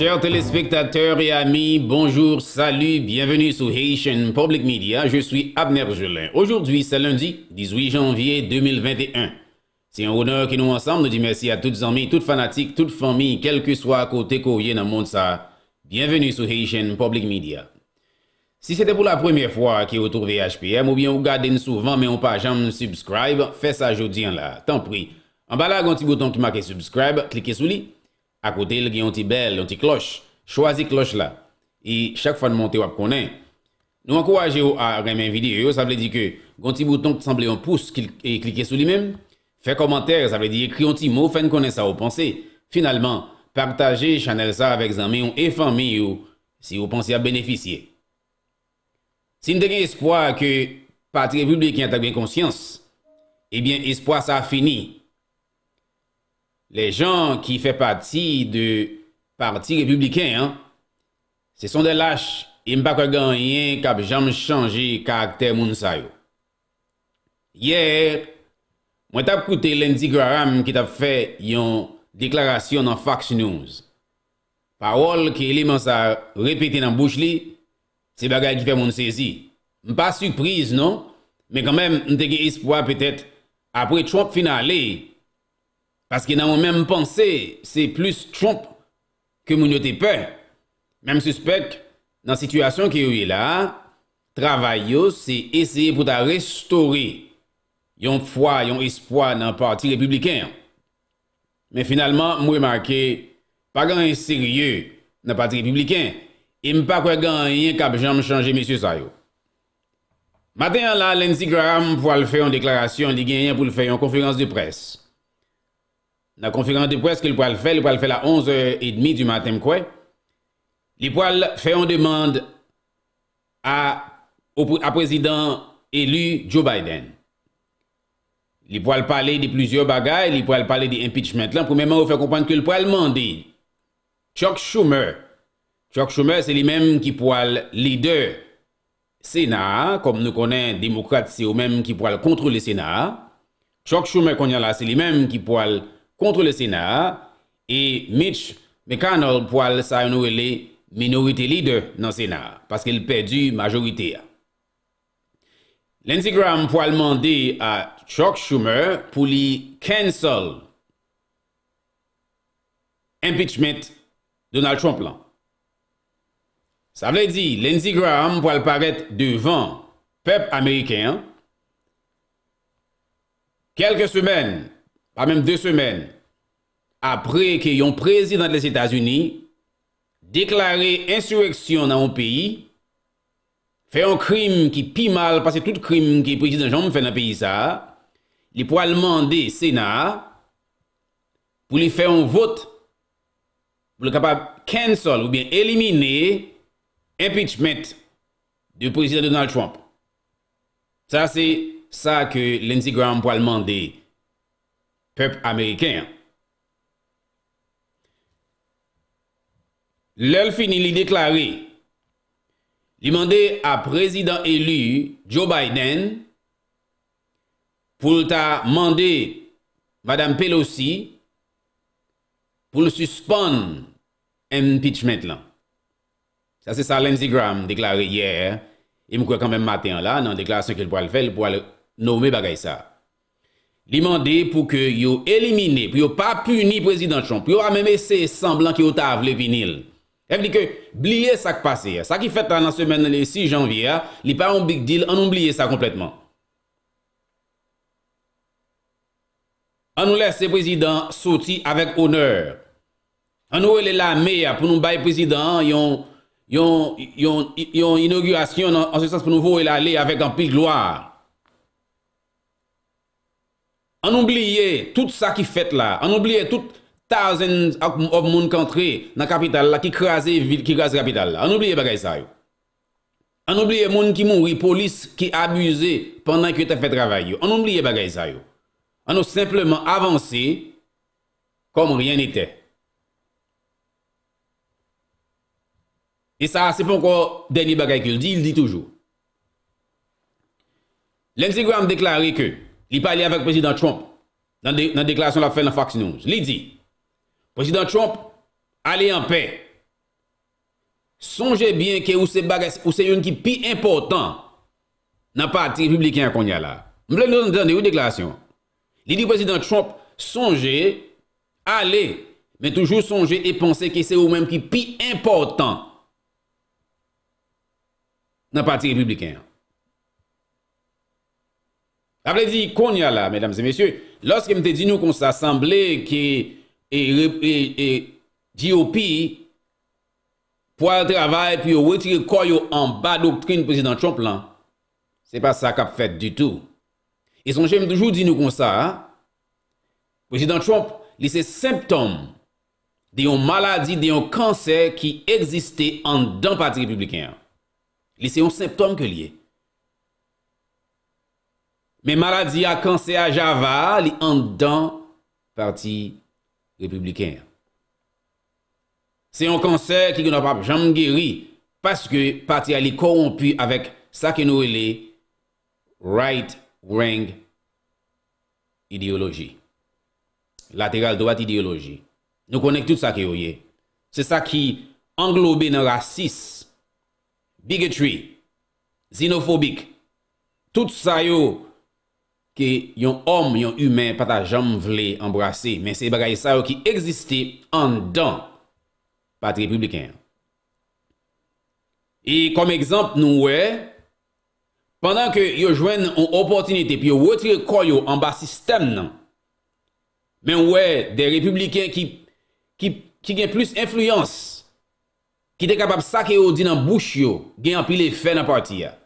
Chers téléspectateurs et amis, bonjour, salut, bienvenue sur Haitian Public Media. Je suis Abner Jolin. Aujourd'hui, c'est lundi 18 janvier 2021. C'est un honneur que nous ensemble nous dit merci à toutes les amis, toutes fanatiques, toutes familles, quel que soit à côté courrier dans le monde ça. Bienvenue sur Haitian Public Media. Si c'était pour la première fois que vous trouvez HPM ou bien vous regardez souvent mais on pas jamais subscribe, faites ça aujourd'hui là. Tant pis. En bas là, un petit bouton qui marque subscribe, cliquez sur lui. akote l ge yon ti bel, l yon ti kloch, chwazi kloch la, e chak fwa n monti wap konen, nou an kouwaje yo a remen videyo, sa vle di ke, ganti bouton kte sanble yon pousse, e klike sou li men, fe komantèr, sa vle di ekri yon ti mou fèn konen sa wopansè, finalman, partaje chanel sa avek zanmè yon e fanmè yo, si wopansè a beneficye. Sin dege espoa ke patre vlubè ki yon ta gwen konsyans, ebyen espoa sa a fini, Le jan ki fe pati de parti republiken, se son de lache, im pa kwa ganyen kap jam chanje karakter moun sa yo. Ye, mwen tap koute lendi kwa ram ki tap fe yon deklarasyon nan Fax News. Parol ki eleman sa repete nan bouch li, se bagay ki fe moun sezi. Mpa supris non, men kanmem mte ge ispwa petet apre Trump finali, Paske nan moun menm panse, se plus tromp ke moun yote pe. Menm suspect, nan sitwasyon ki yoye la, travay yo se eseye pou ta restore yon fwa, yon espoi nan parti republiken. Men finalmente, mwen marke, pa gan yon seryeu nan parti republiken, e m pa kwen gan yon kapjan m chanje mèsyo sa yo. Maten an la, l'Instagram pou al fè yon deklarasyon, li gen yon pou l'fè yon konferans de presse. la conférence de presse qu'il faire, il pourra faire à 11h30 du matin, quoi. Il pourrait faire une demande à, au président élu Joe Biden. Il pourrait parler de plusieurs bagages, il poil parler d'impeachment. là, pour vous faire comprendre qu'il pourrait demander Chuck Schumer. Chuck Schumer, c'est lui-même qui pourrait leader Sénat, comme nous connaissons, démocrates, c'est lui-même qui poil contrôler le Sénat. Chuck Schumer, qu'on a là, c'est lui-même qui pourrait contre le Sénat et Mitch McConnell pour aller les minorité leader dans le Sénat parce qu'il perdu majorité. Lindsey Graham pour demander à Chuck Schumer pour lui cancel impeachment Donald Trump. Là. Ça veut dire Lindsey Graham pour paraître devant peuple américain quelques semaines pa menm 2 semen, apre ke yon prezident les Etats-Unis deklaré insurreksyon nan ou peyi, fè yon krim ki pi mal, pa se tout krim ki prezident jom fè nan peyi sa, li pou alman de Senat, pou li fè yon vote, pou le kapab cancel ou bien elimine impeachment de prezident Donald Trump. Sa se sa ke l'Instagram pou alman de Senat Pèp Amerikè an. Lèl finil li deklari, li mande a prezidant elu Joe Biden pou lta mande Madame Pelosi pou l suspon impeachment lan. Sa se sa Lindsey Graham deklari yè, yè mkwen kwen mèm matè an la, nan deklarasyon ke l pou al fè, l pou al nomè bagay sa. li mande pou ke yo elimine, pou yo pa puni prezidentchon, pou yo ameme se semblan ki yo ta avle vinil. Ev di ke, blie sak pase, sa ki fète an an semen an e 6 janvier, li pa an big deal, an oublie sa kompletman. An nou les se prezident soti avèk onèr. An nou elè la mè, pou nou bay prezident, yon inaugurasyon, an se sens pou nou vou elè avèk an pil gloèr. An oubliye tout sa ki fèt la, an oubliye tout thousand of moun ki antre na kapital la, ki krasi rapidal la, an oubliye bagay sa yo. An oubliye moun ki mouri, polis ki abuze pandan ki te fèt ravay yo, an oubliye bagay sa yo. An ou simplement avansi kom ryen ite. E sa, se pon kon denye bagay ki l di, l di toujou. L'Enzygram deklare ke Li pa li avèk Prezident Trump nan deklarasyon la fèl nan Fox News. Li di, Prezident Trump, alè yon pè, sonjè byen ki ou se yon ki pi important nan parti republikan kon yalè. Mwen lèk nou nan deklarasyon. Li di Prezident Trump, sonjè, alè, men toujou sonjè e ponse ki se ou men ki pi important nan parti republikan yon. La vle di kon ya la, mesdames et messieurs, loske mte di nou kon sa, semble ki e, e, e di opi, pou a traval, pi ou weti ki koyo an ba doktrin, president Trump lan, se pa sa kap fet du tou. E son jeme toujou di nou kon sa, ah, president Trump lise septom di yon maladi, di yon kanser ki egziste an dan pati republikan. Lise yon septom ke liye. Men maradi a kanser a java li andan parti republiken. Se yon kanser ki goun apap jaman gery paske pati a li korompi avek sa ke nou ele right-wing ideoloji. Lateral-douat ideoloji. Nou konen tout sa ke yo ye. Se sa ki anglobe nan rasis, bigotri, xenofobik, tout sa yo... ke yon om, yon humen pata jom vle embrase, men se bagay sa yo ki egziste an dan pati republikan. E kom ekzamp nou we, pandan ke yo jwen an opotinite, pi yo wetre koyo an ba sistem nan, men we de republikan ki gen plus influyans, ki de kapap sa ke yo di nan bouch yo, gen an pi le fe nan pati ya.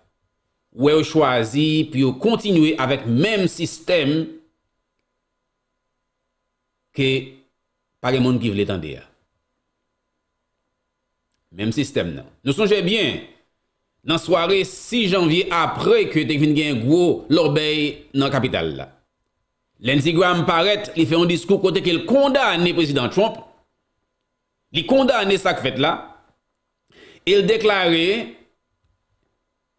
wè ou chwazi, pi ou kontinue avèk mèm sistem ke parè moun ki vle tende ya. Mèm sistem nan. Nou sonje bien, nan sware 6 janvye apre ke tek vin gen gwo lorbey nan kapital la. Lensi Graham paret li fe yon diskou kote ke l konda anè prezident Trump, li konda anè sak fèt la, il deklare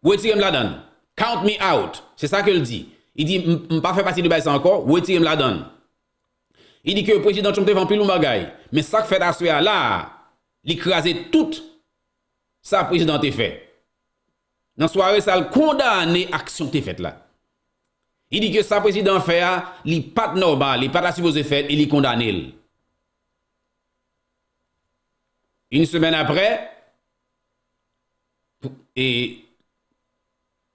wè ti rem la dan? Count me out. C'est ça qu'il dit. Il dit, m'parfait pas si l'oubaye s'encore, ou eti m'la donne. Il dit que président Chomtev anpil ou magay. Mais sa fête aswea la, l'ikraze tout sa présidente fè. Nan soare sal kondané aksyon te fète la. Il dit que sa président fè a, ah, li pat norma, li pat la sivose fète, et li kondanel. Une semaine apre, et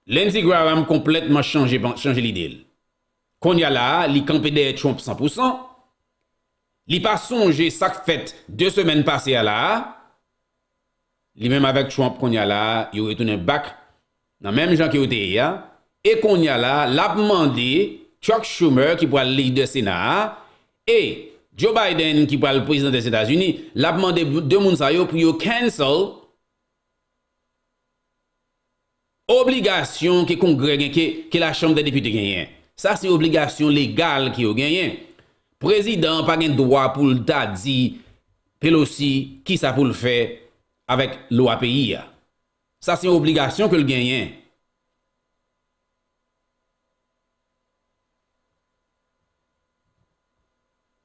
Lenzi Graham kompletman chanje li del. Konya la, li kampede Trump 100%. Li pa sonje sak fèt de semen pase ya la. Li menm avèk Trump konya la, yo etounen bak nan menm jan ki ou teye ya. E konya la, la pman de Chuck Schumer ki pou al li de Sena. E Joe Biden ki pou al prezident de Sètas Uni. La pman de demoun sa yo pou yo cancel Trump. Obligasyon ki kongre gen, ki la chanm de depute genyen. Sa si obligasyon legal ki yo genyen. Prezident pa gen doa pou l'da di, pelosi ki sa pou l'fe avèk lo api ya. Sa si obligasyon ke l'genyen.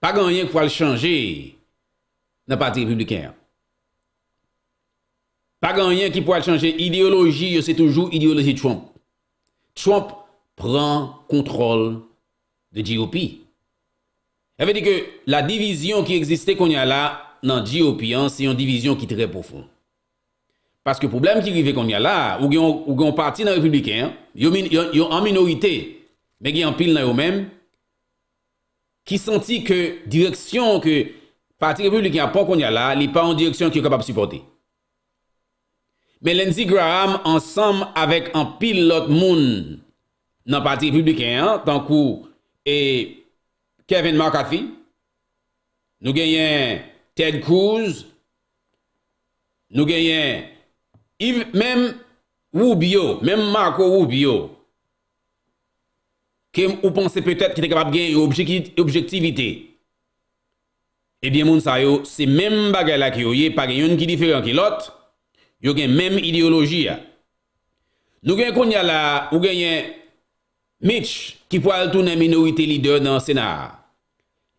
Pa genyen pou al chanje na pati republiken ya. Pas rien qui pourrait changer. Idéologie, c'est toujours idéologie Trump. Trump prend contrôle de GOP. Ça veut dire que la division qui existait qu'on y a là, dans GOP, hein, c'est une division qui est très profonde. Parce que le problème qui arrive qu'on y a là, ou qu'on parti dans les républicains, hein, ils en minorité, mais qui en pile dans eux-mêmes, qui sentit que direction que parti républicain pas qu'on y a là, n'est pas en direction qui est capable de supporter. Melenzi Graham ansam avèk an pil lot moun nan pati publikè an, tankou, e Kevin McCarthy, nou genyen Ted Cruz, nou genyen Yves, mèm Woubio, mèm Marco Woubio, kem ou ponse petèt ki te kapap genye objektivite, ebyen eh moun sa yo, se mèm bagay la ki yo, ye pagè yon ki diferent ki lot, Yo gen menm ideoloji ya. Nou gen kon nye la, yo gen gen Mitch ki po al tou nan minorite lider nan senar.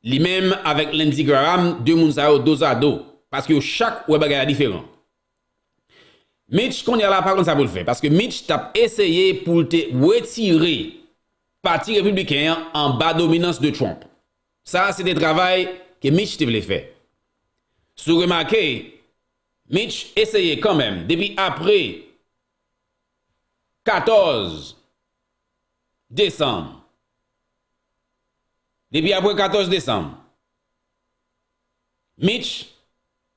Li menm avèk Lenzi Graham, Demonsa ou Dosado. Paske yo chak wè bagaya diferan. Mitch kon nye la, par kon sa pou l fè. Paske Mitch tap eseye pou te wetire parti republikan an ba dominans de Trump. Sa, se de travay ke Mitch te vle fè. Sou remakey, Mitch eseye kanmèm, debi apre 14 Desembe, debi apre 14 Desembe, Mitch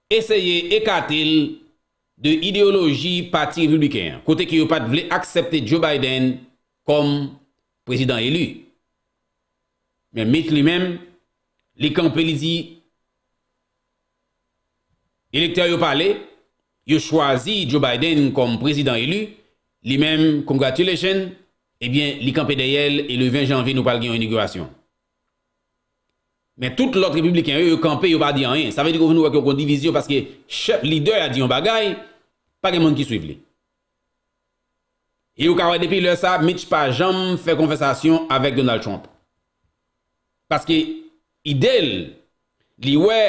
eseye ekatil de ideoloji pati republiken, kote ki yo pat vle aksepte Joe Biden kom prezident elu. Men Mitch li mèm, likan pelizi, Elekter yo pale, yo chwazi Joe Biden kom prezidant elu, li men, congratulations, e bien, li kampe de yel, e le 20 janvi nou pale gen yon inaugurasyon. Men tout lot republikan yo, yo kampe, yo pa di an en, sa ve di konvoun wak yon kondivisyon, paske leader a di yon bagay, pa gen moun ki suive li. E yo karwe depi lè sa, Mitch Pajam fe konfesasyon avèk Donald Trump. Paske idel li wè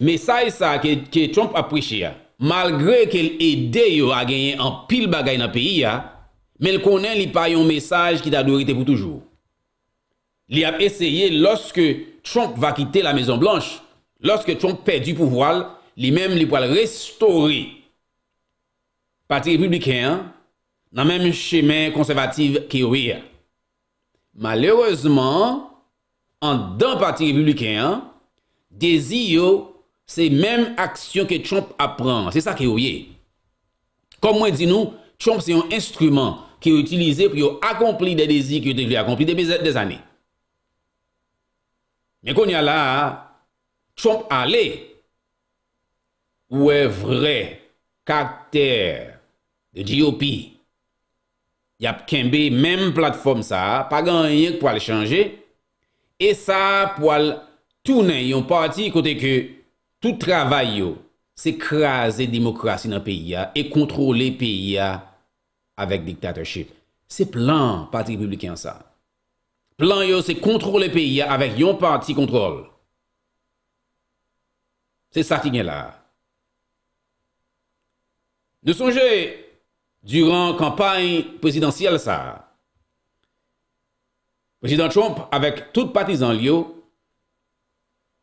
Mesay sa ke Trump apreche ya, malgre ke l'ede yo a genyen an pil bagay nan peyi ya, mel konen li pa yon mesaj ki ta dourite pou toujou. Li ap eseye loske Trump va kite la Mezon Blanche, loske Trump pe du pouvoal, li menm li pou al restore. Pati Republiken, nan menm chemen konservatif ki ouye. Malereseman, an dan Pati Republiken, dezi yo Se menm aksyon ke chomp apran, se sa ki ou ye. Kom mwen di nou, chomp se yon instrument ki yo utilize pou yo akompli de dezi ki yo devi akompli de bezè de zanè. Men kon yal la, chomp ale, ou e vre, kakter, de G.O.P. Yap kenbe menm platform sa, pa gan yon pou al chanje, e sa pou al tounen yon parti kote ke tout travay yo se krasi demokrasi nan peyi ya e kontrol le peyi ya avek diktatorship. Se plan pati republikan sa. Plan yo se kontrol le peyi ya avek yon pati kontrol. Se sa ki nye la. Nè souje duran kampany presidansyel sa. Presidans Trump avek tout patizan yo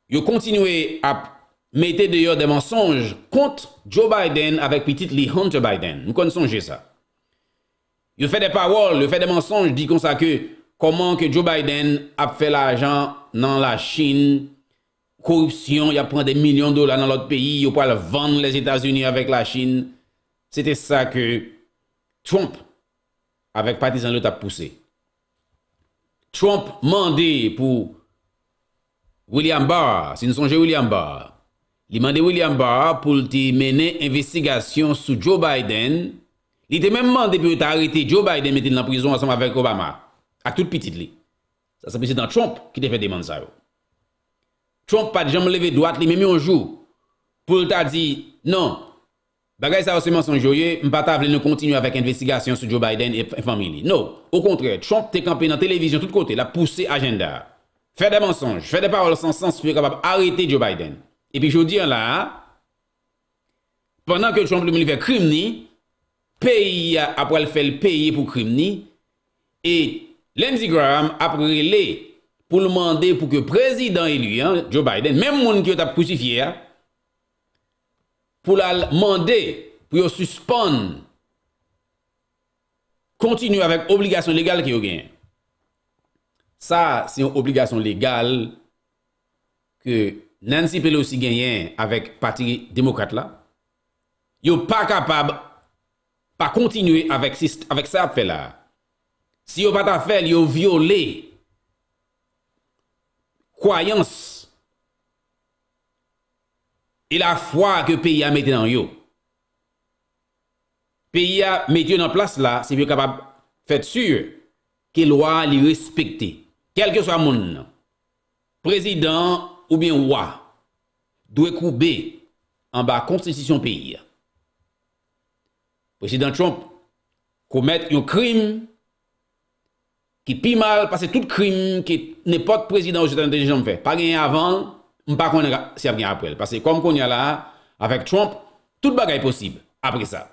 yo kontinwe ap mettez d'ailleurs des mensonges contre Joe Biden avec petite Lee Hunter Biden. Nous connaissons ça. Il fait des paroles, il fait des mensonges, dit comme ça que comment que Joe Biden a fait l'argent dans la Chine, corruption, il a pris des millions de dollars dans l'autre pays, il pas vendre les États-Unis avec la Chine. C'était ça que Trump avec partisan l'autre a poussé. Trump mandé pour William Barr, si nous songez William Barr, li mande William Barr pou te menen investigasyon sou Joe Biden, li te menmande pou te arete Joe Biden mette nan prizon asanm avek Obama, ak tout pitit li. Sa sepise dan Trump ki te fè deman sa yo. Trump pa dijan mou leve doat li menmè anjou, pou ta di, non, bagay sa yo semen son joye, mpa ta vle nou kontinu avek investigasyon sou Joe Biden e, e famili. Non, au kontre, Trump te kampe nan televizyon tout kote, la pousse agenda. Fè de mensonj, fè de parol sans sens, fè kapab arete Joe Biden. E pi chou diyan la, pwennan ke Choumpli Mouni fè krim ni, peyi ap wè l fè l peyi pou krim ni, e Lensi Graham ap wè lè pou l mande pou ke prezidant eluyen, Joe Biden, mèm mouni ki wè tap kousifye, pou l mande, pou yo suspon, kontinu avèk obligasyon legal ki yo gen. Sa, si yon obligasyon legal, ke Nancy Pelosi genyen avèk pati demokat la, yo pa kapab pa kontinuè avèk sa ap fè la. Si yo pati ap fè, yo viole kwayans e la fwa ke peyi a mette nan yo. Peyi a mette yo nan plas la, se yo kapab fèd sur, ke lwa li respekte. Kelke so a moun. Prezident oubyen wwa, dwe koube, an ba konstitusyon peyi. Presidente Trump, koumet yon krim, ki pi mal, pase tout krim, ki ne pot presidente ou jitane de jenom fe. Pa gen avan, m pa konen aprel. Pase kon kon yon la, avek Trump, tout bagay posib, apre sa.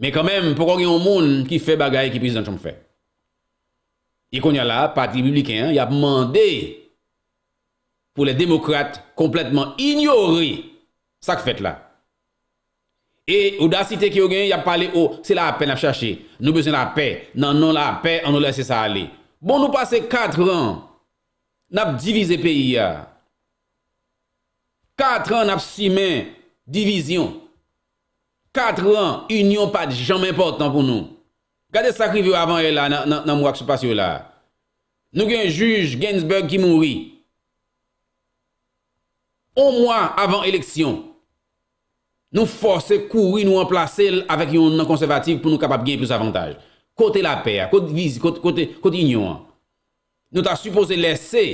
Men kon men, pou kon gen yon moun, ki fe bagay ki presidente Trump fe. Yon e kon yon la, pati publiken, yon ap mande, pou le demokrate kompletman inyori sak fet la. E ou da site ki yo gen, ya pale ou se la apen ap chashe. Nou besen la apen, nan nou la apen, an nou lese sa ale. Bon nou pase 4 an, nap divize peyi ya. 4 an nap simen divizyon. 4 an, union pati, janmen portan pou nou. Gade sakrivi ou avan e la, nan mou ak se pase ou la. Nou gen juj Gensberg ki mouri, Ou mwa avan eleksyon, nou force kouwi nou an plase l avèk yon nan konservatif pou nou kapap gen plus avantage. Kote la per, kote vizi, kote yon yon an. Nou ta suppose lese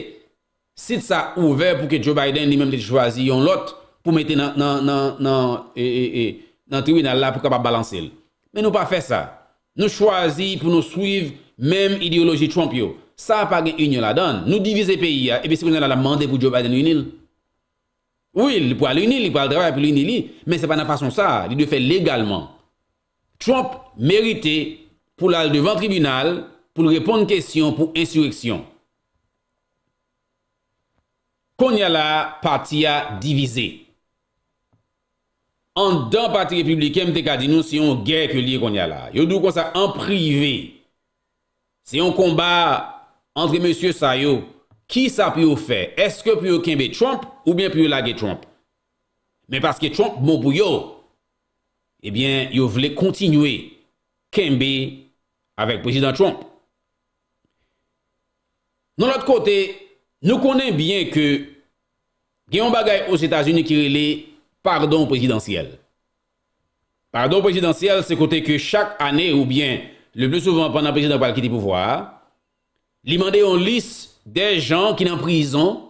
sit sa ouver pou ke Joe Biden li menm te chwazi yon lot pou mette nan tribunal la pou kapap balanse l. Men nou pa fe sa. Nou chwazi pou nou swiv menm ideologi Trump yo. Sa pa gen yon yon la don. Nou divize peyi ya, epi si pou yon la la mande pou Joe Biden yon yon yon. Oui, pou alunili, pou al dravay, pou alunili, men se pa nan fason sa, li de fe legalman. Trump merite pou lal devan tribunal, pou l reponde kesyon, pou insureksyon. Konya la, pati a divize. An dan pati republikan, mte ka di nou, se yon gen ke li konya la. Yo dou konsa an prive, se yon komba entre monsie sa yo, ki sa pou yo fè? Eske pou yo kembe Trump, ou bien pou yo lage Trump? Men paske Trump mou bon pou yo, ebyen yo vle kontinwe kembe avèk president Trump. Non lòt kote, nou konen byen ke gen yon bagay ou s'Etats-Unis ki rele pardon presidansiyel. Pardon presidansiyel, se kote ke chak anè ou bien le blè souvan pwèndan presidans pwèndan pwèndan pwèndan pwèndan pwèndan pwèndan pwèndan pwèndan pwèndan pwèndan pwèndan pwèndan pwèndan pwèndan pwèndan pwèndan pw de jan ki nan prizon,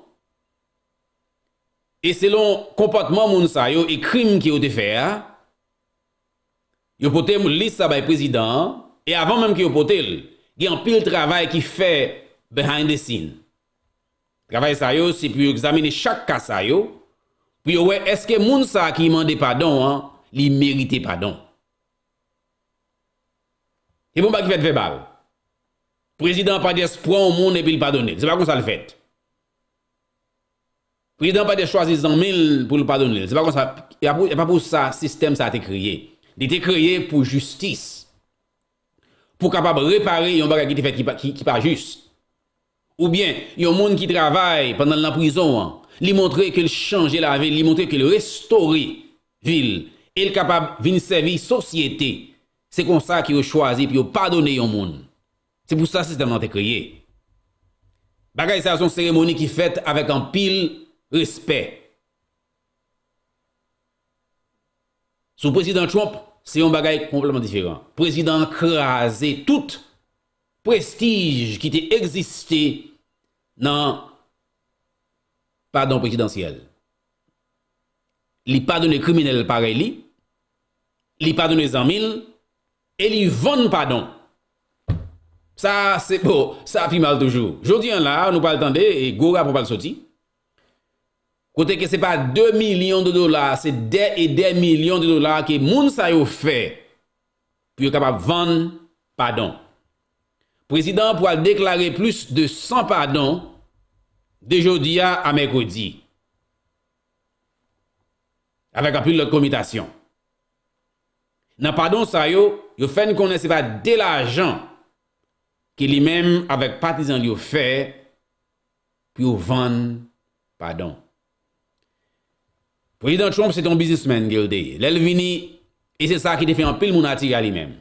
e selon kompotman moun sa yo, e krim ki yo te fer, yo pote mou lis sa bay prezident, e avan menm ki yo pote l, gen pil travay ki fe behind the scene. Travay sa yo, si pou yo examine chak ka sa yo, pou yo we, eske moun sa ki yi mande padon an, li merite padon. E pou bon, mba ki fet vebal? Prezident pa d'espran ou moun epi l'padonel. Se pa kon sa l'fèt. Prezident pa d'espran ou moun epi l'padonel. Se pa kon sa... Ya pa pou sa sistem sa a te kriye. De te kriye pou justice. Pou kapab repare yon baga ki te fèt ki pa just. Ou bien, yon moun ki travay pandan l'aprizon. Li montre ke l'change la vil, li montre ke l'restore vil. El kapab vin sevi sosyete. Se kon sa ki l'chwazi epi l'padonel yon moun. Se pou sa se temante kriye. Bagay se a son seremoni ki fèt avèk an pil respè. Sou prezident Trump, se yon bagay komplemant diferent. Prezident krasè tout prestij ki te eksiste nan padon prezidentiel. Li padonè kriminelle pare li, li padonè zanmil, e li von padon Sa, se bo, sa api mal toujou. Jodi an la, nou pal tende, e gora pou pal soti. Kote ke se pa 2 milyon de dola, se de e de milyon de dola ke moun sayo fe, pou yo kapap van padon. Prezident pou al deklare plus de 100 padon de jodi a amekodi. Awe kapil lout komitasyon. Na padon sayo, yo fen konese pa de la jan, ki li menm avèk patizan li yo fè pi ou vèn padon. Pojitant Trump se ton bizismen gèl dey. Lè l vini e se sa ki te fè an pil moun ati gèl li menm.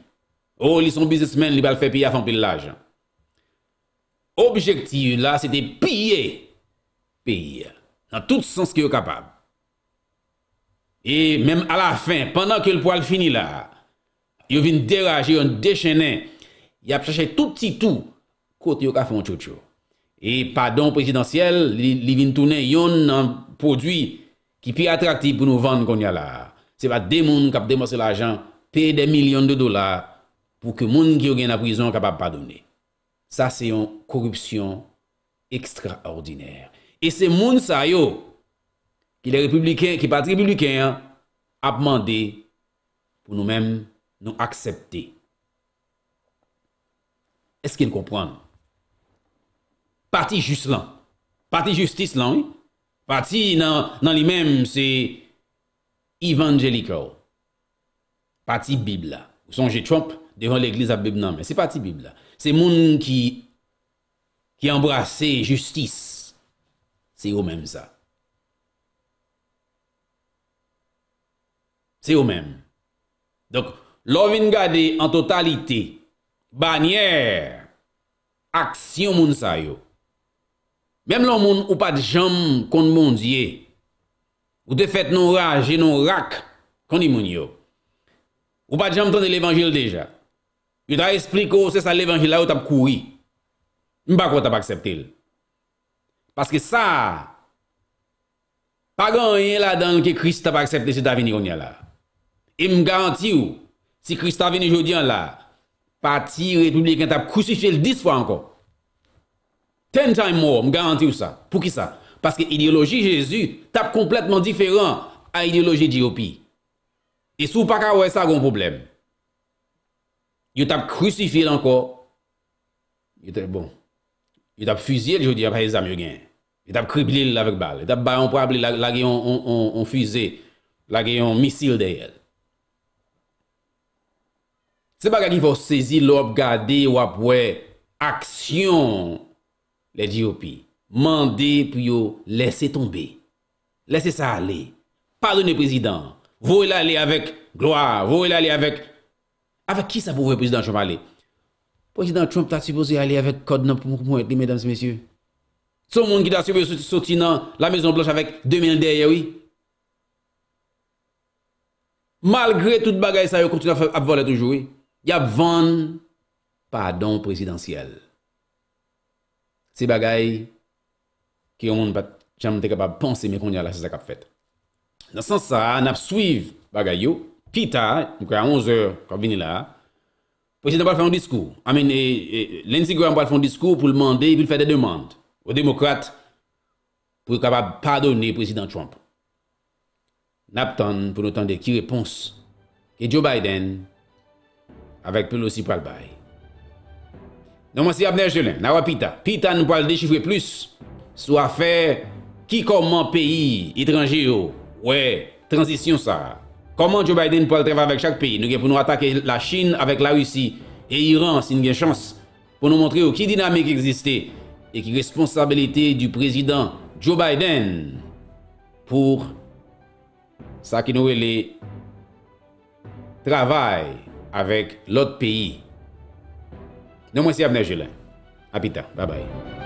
Ou li son bizismen li bal fè pi a fan pil l ajan. Objektiv la se te piye piye. Nan tout sens ki yo kapab. E menm a la fin panan ki yo l poal fini la yo vin deraj, yo yon dechenen Y ap chache touti tout kote yo ka fon choucho. E pa don prezidentiel, li vin toune yon nan podwi ki pi atrakti pou nou vande kon yon la. Se pa de moun kap demose l'ajan, pe de milyon de dolar pou ke moun ki yo gen a prizon kap ap padone. Sa se yon korupsyon ekstraordinaire. E se moun sa yo ki le republiken, ki pat republiken ap mande pou nou men nou aksepte. Eske yon kompran? Pati jus lan. Pati justis lan. Pati nan li men se evangelical. Pati bib la. Ou sonje Trump devan l'Eglise a bib nan men. Se pati bib la. Se moun ki ki embrase justis. Se yo men sa. Se yo men. Dok, lò vin gade an totalite se Banyer, aksyon moun sa yo. Mem loun moun ou pa di jom kon moun diye, ou de fet nou raje nou rak kon di moun yo. Ou pa di jom ton de l'Evangel deja. Yo ta espli ko se sa l'Evangel la ou tap koui. M bak wot ap akseptel. Paske sa, pa gen yon la dan ki Christ ap aksepte se ta vini yon ya la. E m garanti yo, si Christ ap vini jodi yon la, Pati republikan tap krucifil dis fwa anko. Ten time more, m garanti ou sa. Pou ki sa? Paske ideoloji Jezu tap kompletman diferan a ideoloji diopi. E sou pa ka wè sa goun problem. Yo tap krucifil anko. Yo tap fuzil, bon. yo di ap rezam yo gen. Yo tap kriblil lavek bal. Yo tap bayon prablil la gen yon fuzil, la gen yon misil deyel. Se bagay ki vò sezi lòp gade wap wè aksyon lè diopi. Mande pou yò lèse tombe. Lèse sa ale. Pardonne prezident. Vò e lè ale avèk gloa. Vò e lè ale avèk... Avèk ki sa pou vò prezident chòm ale? Prezident Trump ta tibose ale avèk kòd nan pou moun etli, mèdams mèsyou. Tso moun ki ta tibose soti nan la mèson blanche avèk 2.000 derye wè. Malgré tout bagay sa yò koutou la fè ap volè toujou wè. Y ap van padon presidansyel. Se bagay ki yon moun pat chanm te kapab panse men kon yon la se sakap fet. Nan san sa, nap suiv bagay yo, pita, mou kwa 11 eur kon vini la, presidansyel moun pwale foun diskou. Amin, lensi kwa moun pwale foun diskou pou lman de pou l fay de demand. Ou demokrate, pou yon kapab padone presidansyel Trump. Nap ton pou nou ton de ki repons ki Joe Biden moun avec Pelosi aussi le bail. Non, c'est Abner Jelin, n'a Pita. Pita nous pourrons déchiffrer plus sur fait qui comment pays étranger oh. ouais, transition ça. Comment Joe Biden peut travailler avec chaque pays? Nous pour nous attaquer la Chine avec la Russie et l'Iran si nous avons chance pour nous montrer oh, qui dynamique existait et qui responsabilité du président Joe Biden pour ça qui nous est le travail avèk lòt piyi. Nou mwen si avnè jè lè. Apita. Babay.